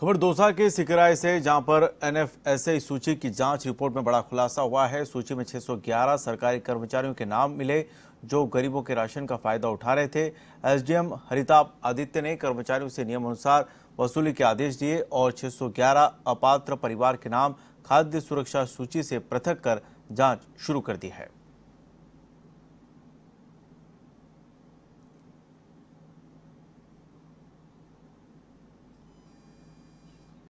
खबर दोसा के सिकराय से जहां पर एनएफएसए सूची की जांच रिपोर्ट में बड़ा खुलासा हुआ है सूची में 611 सरकारी कर्मचारियों के नाम मिले जो गरीबों के राशन का फायदा उठा रहे थे एसडीएम हरिताप आदित्य ने कर्मचारियों से नियम अनुसार वसूली के आदेश दिए और 611 अपात्र परिवार के नाम खाद्य सुरक्षा सूची से पृथक कर जाँच शुरू कर दी है